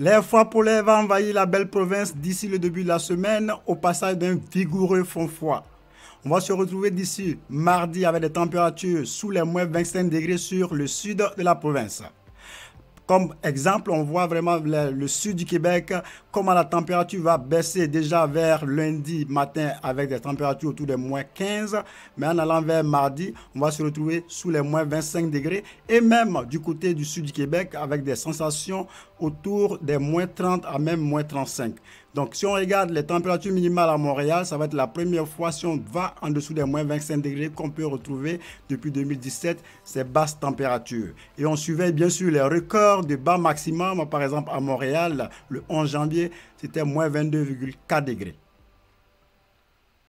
Les pour polaire va envahir la belle province d'ici le début de la semaine au passage d'un vigoureux fond froid. On va se retrouver d'ici mardi avec des températures sous les moins 25 degrés sur le sud de la province. Comme exemple, on voit vraiment le, sud du Québec, comment la température va baisser déjà vers lundi matin avec des températures autour des moins 15. Mais en allant vers mardi, on va se retrouver sous les moins 25 degrés. Et même du côté du sud du Québec, avec des sensations autour des moins 30 à même moins 35. Donc, si on regarde les températures minimales à Montréal, ça va être la première fois si on va en dessous des moins 25 degrés qu'on peut retrouver depuis 2017, ces basses températures. Et on suivait bien sûr les records de bas maximum. Par exemple, à Montréal, le 11 janvier, c'était moins 22,4 degrés.